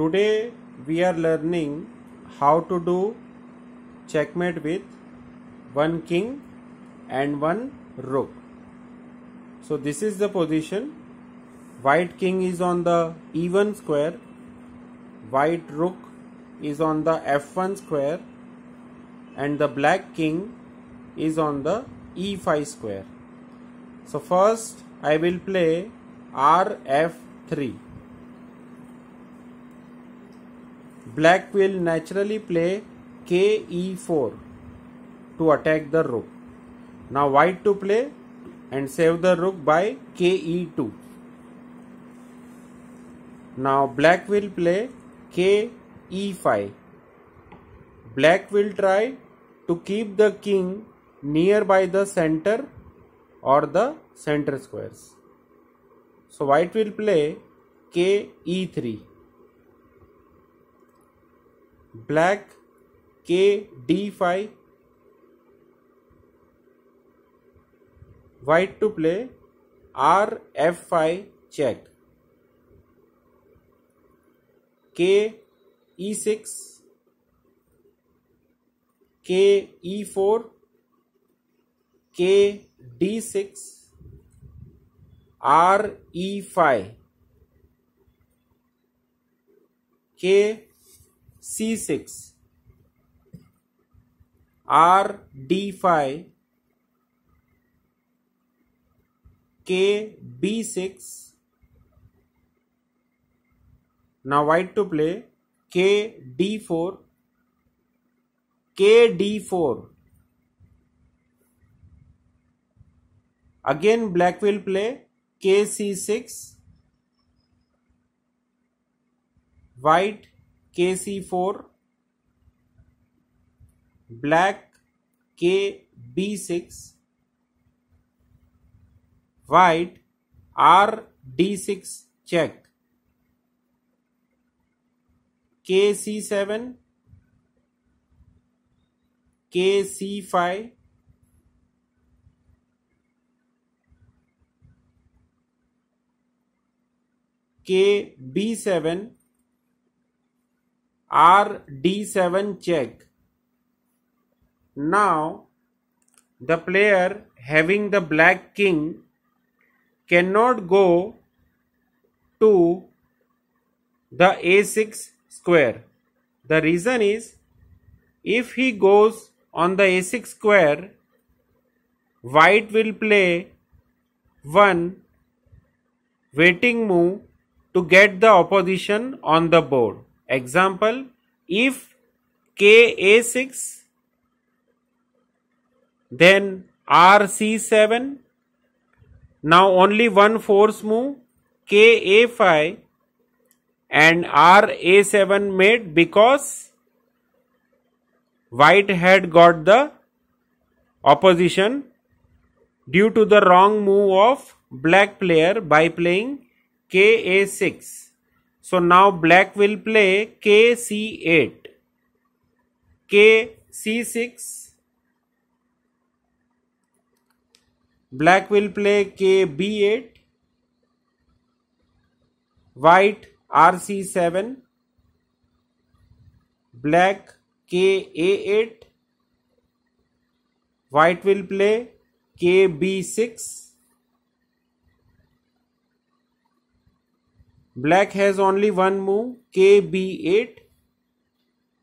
Today we are learning how to do checkmate with one king and one rook. So this is the position. White king is on the e1 square. White rook is on the f1 square. And the black king is on the e5 square. So first I will play rf3. Black will naturally play k e4 to attack the rook. Now white to play and save the rook by k e2. Now black will play k e5. Black will try to keep the king near by the center or the center squares. So white will play k e3 black K D five white to play R F five check K E six K E four K D six R E five K C6, R D5, K B6. Now white to play K D4, K D4. Again black will play K C6, white K C four black K B six white R D six check K C seven K C five K B seven R d7 check. Now the player having the black king cannot go to the a6 square. The reason is if he goes on the a6 square, white will play one waiting move to get the opposition on the board. Example, if KA6, then RC7, now only one force move, KA5 and RA7 made because white had got the opposition due to the wrong move of black player by playing KA6. So now black will play kc8, kc6, black will play kb8, white rc7, black ka8, white will play kb6, Black has only one move, kb8.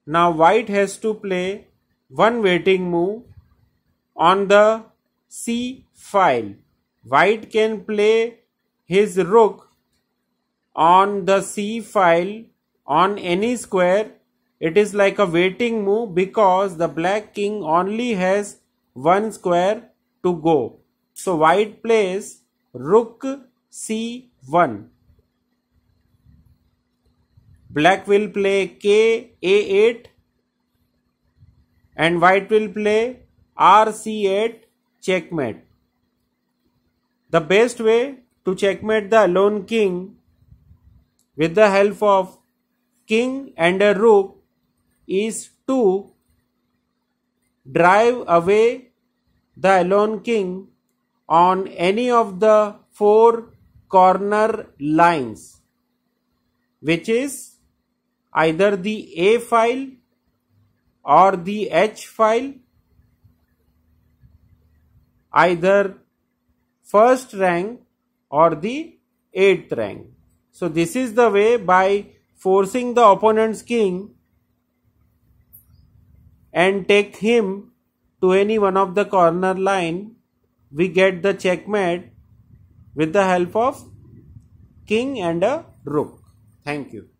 Now white has to play one waiting move on the c file. White can play his rook on the c file on any square. It is like a waiting move because the black king only has one square to go. So white plays rook c1. Black will play K A8 and white will play RC8 checkmate. The best way to checkmate the lone king with the help of king and a rook is to drive away the lone king on any of the four corner lines which is either the A file or the H file either first rank or the eighth rank. So this is the way by forcing the opponent's king and take him to any one of the corner line we get the checkmate with the help of king and a rook. Thank you.